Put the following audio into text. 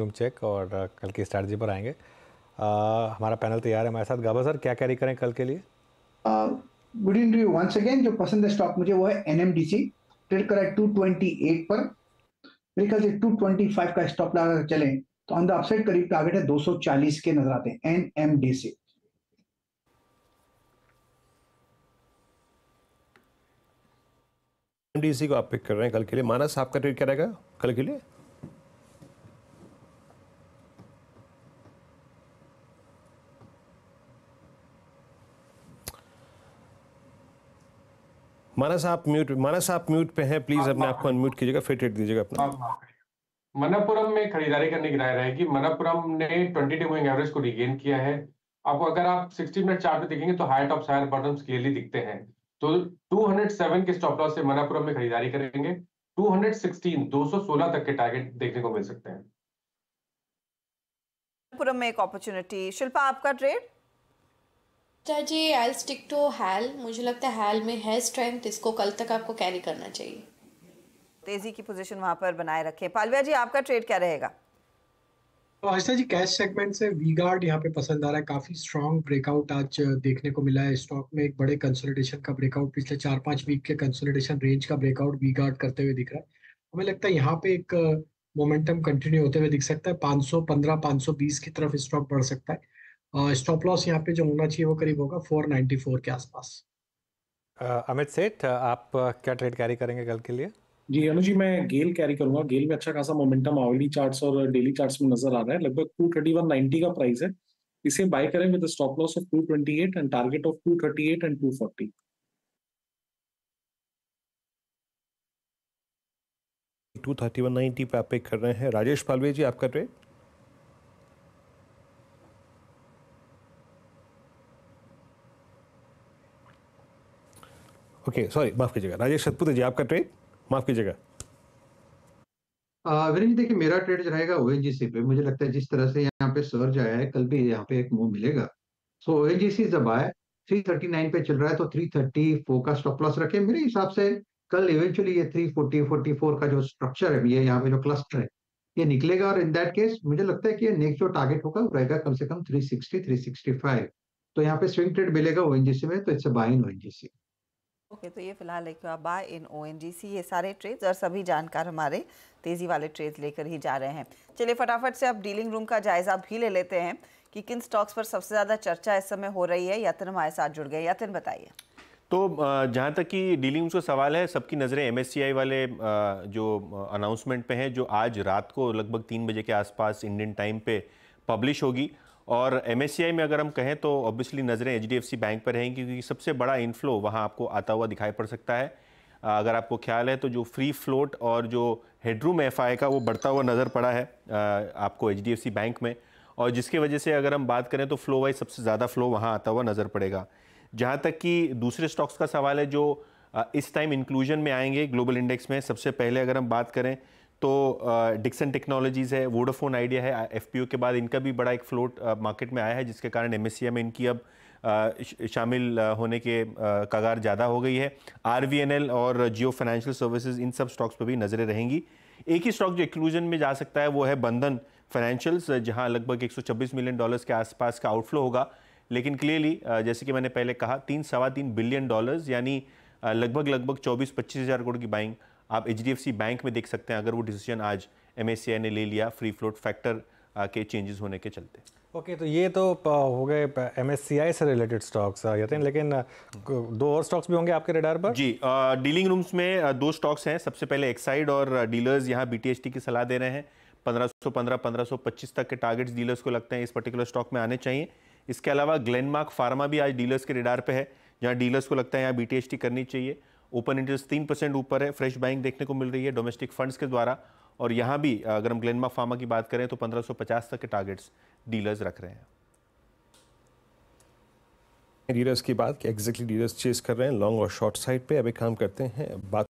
Zoom check और uh, कल की स्ट्रैटी पर आएंगे आ, uh, हमारा पैनल तैयार है हमारे साथ गाबा सर क्या कैरी करें कल के लिए गुड इंटरव्यू वंस अगेन जो पसंद है स्टॉक मुझे वो है N M D C trade two twenty eight पर मेरे ख्याल से टू ट्वेंटी फाइव का स्टॉप लगा चले तो ऑन द अपसाइड करीब टारगेट है दो सौ चालीस के नजर आते हैं N M D NMDC MDC को आप पिक कर रहे हैं कल के लिए मानस आपका ट्रेड क्या रहेगा कल के लिए मानस आप म्यूट मानस आप म्यूट पे हैं प्लीज हाँ, अपने आप को अनम्यूट कीजिएगा फिर हिट दीजिएगा अपना हाँ, हाँ। मनपुरम में खरीदारी करने की राय रहेगी मनपुरम ने 20 डे मूविंग एवरेज को रिगेन किया है अब अगर आप 60 मिनट चार्ट में देखेंगे तो high top higher bottoms clearly दिखते हैं तो 207 के स्टॉप लॉस से मनपुरम में खरीदारी करेंगे 216 216 तक के टारगेट देखने को मिल सकते हैं मनपुरम में एक अपॉर्चुनिटी शिल्पा आपका ट्रेड तो जी आई स्टिक टू हैल मुझे लगता है हैल में है स्ट्रेंथ इसको कल तक आपको कैरी करना चाहिए तेजी की पोजीशन वहां पर बनाए रखें पालविया जी आपका ट्रेड क्या रहेगा तो आशा जी कैश सेगमेंट से वी गार्ड यहाँ पे पसंद आ रहा है काफी स्ट्रॉन्ग ब्रेकआउट आज uh, देखने को मिला है स्टॉक में एक बड़े कंसोलिडेशन का ब्रेकआउट पिछले चार पांच वीक के कंसोलिडेशन रेंज का ब्रेकआउट वी गार्ड करते हुए दिख रहा है हमें लगता है यहाँ पे एक मोमेंटम uh, कंटिन्यू होते हुए दिख सकता है 515 520 की तरफ स्टॉक बढ़ सकता है स्टॉप लॉस यहाँ पे जो होना चाहिए वो करीब होगा 494 के आसपास अमित सेठ आप क्या ट्रेड कैरी करेंगे कल के लिए जी अनु जी मैं गेल कैरी करूंगा गेल में अच्छा खासा मोमेंटम आवली चार्ट्स और डेली चार्ट्स में नजर आ रहा है लगभग टू थर्टी वन नाइनटी का प्राइस है इसे बाय करें with stop loss of two twenty eight and target of two thirty eight and two forty two thirty one ninety पे आप पिक कर रहे हैं राजेश पालवे जी आपका ट्रेड ओके सॉरी माफ कीजिएगा राजेश सतपुते जी आपका ट्रेड माफ कीजिएगा विनय जी देखिए मेरा ट्रेड रहेगा ओ पे मुझे लगता है जिस तरह से यहाँ पे सर्ज आया है कल भी यहाँ पे एक मूव मिलेगा सो ओ एन जी सी जब आए थ्री थर्टी नाइन पे चल रहा है तो थ्री थर्टी फोर का स्टॉप लॉस रखे मेरे हिसाब से कल इवेंचुअली ये थ्री फोर्टी फोर्टी फोर का जो स्ट्रक्चर है ये यहाँ पे जो क्लस्टर है ये निकलेगा और इन दैट केस मुझे लगता है कि नेक्स्ट जो टारगेट होगा वो रहेगा कम से कम three sixty three sixty five तो यहाँ पे स्विंग ट्रेड मिलेगा ओ में तो इट्स अ बाइन ओ ओके तो ये फिलहाल लेके आप बा इन ओ एन जी सी ये सारे ट्रेड्स और सभी जानकार हमारे तेज़ी वाले ट्रेड लेकर ही जा रहे हैं चलिए फटाफट से आप डीलिंग रूम का जायजा भी ले लेते हैं कि किन स्टॉक्स पर सबसे ज़्यादा चर्चा इस समय हो रही है यातन हमारे साथ जुड़ गए यातन बताइए तो जहाँ तक कि डीलिंग का सवाल है सबकी नज़रें एम वाले जो अनाउंसमेंट पे हैं जो आज रात को लगभग तीन बजे के आसपास इंडियन टाइम पे पब्लिश होगी और एम में अगर हम कहें तो ऑब्वियसली नज़रें एच बैंक पर रहेंगी क्योंकि सबसे बड़ा इनफ्लो वहाँ आपको आता हुआ दिखाई पड़ सकता है अगर आपको ख्याल है तो जो फ्री फ्लोट और जो हेडरूम एफ का वो बढ़ता हुआ नज़र पड़ा है आपको एच बैंक में और जिसके वजह से अगर हम बात करें तो फ्लो वाइज सबसे ज़्यादा फ्लो वहाँ आता हुआ नज़र पड़ेगा जहाँ तक कि दूसरे स्टॉक्स का सवाल है जो इस टाइम इंक्लूजन में आएंगे ग्लोबल इंडेक्स में सबसे पहले अगर हम बात करें तो डिक्सन टेक्नोलॉजीज़ है वोडाफोन आइडिया है एफ के बाद इनका भी बड़ा एक फ्लोट मार्केट में आया है जिसके कारण एम में इनकी अब शामिल होने के कगार ज़्यादा हो गई है आर और जियो फाइनेंशियल सर्विसेज इन सब स्टॉक्स पर भी नज़रें रहेंगी एक ही स्टॉक जो एक्लूजन में जा सकता है वो है बंधन फाइनेंशियल्स जहां लगभग 126 मिलियन डॉलर्स के आसपास का आउटफ्लो होगा लेकिन क्लियरली जैसे कि मैंने पहले कहा तीन सवा तीन बिलियन डॉलर्स यानी लगभग लगभग 24 पच्चीस हज़ार करोड़ की बाइंग आप एच बैंक में देख सकते हैं अगर वो डिसीजन आज एम ने ले लिया फ्री फ्लोट फैक्टर के चेंजेस होने के चलते ओके okay, तो ये तो हो गए एम से रिलेटेड स्टॉक्स यतिन लेकिन दो और स्टॉक्स भी होंगे आपके रेडार पर जी डीलिंग रूम्स में दो स्टॉक्स हैं सबसे पहले एक्साइड और डीलर्स यहाँ बी की सलाह दे रहे हैं 1515 1525 तक के टारगेट्स डीलर्स को लगते हैं इस पर्टिकुलर स्टॉक में आने चाहिए इसके अलावा ग्लेनमार्क फार्मा भी आज डीलर्स के रेडार पे है जहाँ डीलर्स को लगता है यहाँ बी करनी चाहिए ओपन इंटरेस्ट तीन परसेंट ऊपर है फ्रेश बाइंग देखने को मिल रही है डोमेस्टिक फंड्स के द्वारा और यहाँ भी अगर हम ग्लेनमा फार्मा की बात करें तो 1550 तक के टारगेट्स डीलर्स रख रहे हैं डीलर्स की बात कि एग्जैक्टली डीलर्स चेस कर रहे हैं लॉन्ग और शॉर्ट साइड पे अभी काम करते हैं बात